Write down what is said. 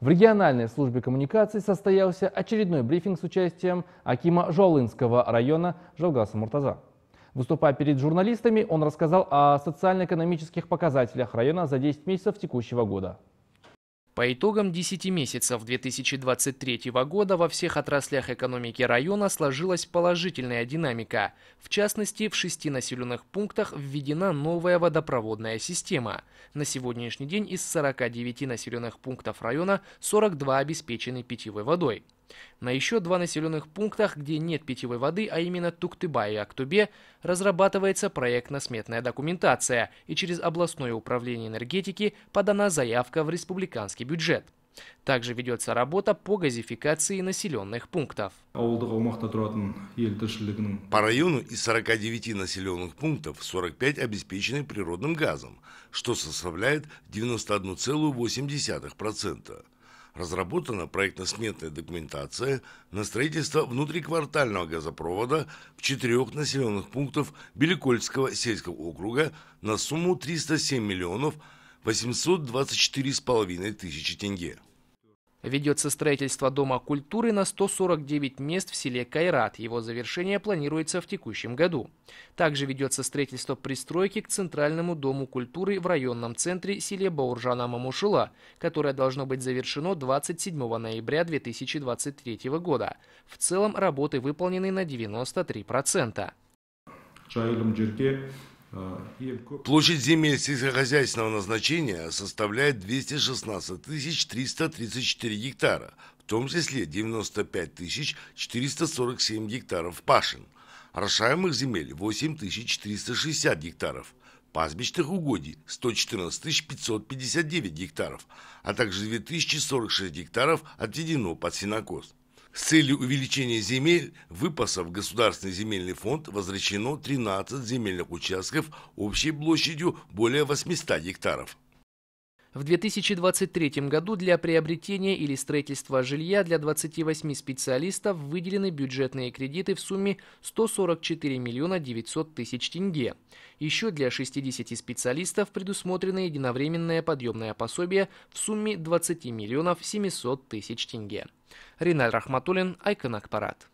В региональной службе коммуникаций состоялся очередной брифинг с участием Акима Жолынского района Жалгаса Муртаза. Выступая перед журналистами, он рассказал о социально-экономических показателях района за 10 месяцев текущего года. По итогам 10 месяцев 2023 года во всех отраслях экономики района сложилась положительная динамика. В частности, в шести населенных пунктах введена новая водопроводная система. На сегодняшний день из 49 населенных пунктов района 42 обеспечены питьевой водой. На еще два населенных пунктах, где нет питьевой воды, а именно Туктыба и Актубе, разрабатывается проектно-сметная документация, и через областное управление энергетики подана заявка в республиканский бюджет. Также ведется работа по газификации населенных пунктов. По району из 49 населенных пунктов 45 обеспечены природным газом, что составляет 91,8% разработана проектно-сметная документация на строительство внутриквартального газопровода в четырех населенных пунктов Беликольского сельского округа на сумму 307 миллионов 824,5 тысячи тенге. Ведется строительство Дома культуры на 149 мест в селе Кайрат. Его завершение планируется в текущем году. Также ведется строительство пристройки к Центральному Дому культуры в районном центре селе Бауржана-Мамушила, которое должно быть завершено 27 ноября 2023 года. В целом работы выполнены на 93%. Площадь земель сельскохозяйственного назначения составляет 216 334 гектара, в том числе 95 447 гектаров пашин, орошаемых земель 8 460 гектаров, пастбищных угодий 114 559 гектаров, а также 2046 гектаров отведено под сенокос. С целью увеличения земель выпаса в Государственный земельный фонд возвращено 13 земельных участков общей площадью более 800 гектаров. В 2023 году для приобретения или строительства жилья для 28 специалистов выделены бюджетные кредиты в сумме 144 миллиона 900 тысяч тенге. Еще для 60 специалистов предусмотрено единовременное подъемное пособие в сумме 20 миллионов 700 тысяч тенге. Ринал Рахматуллин, Айкон Акпарат.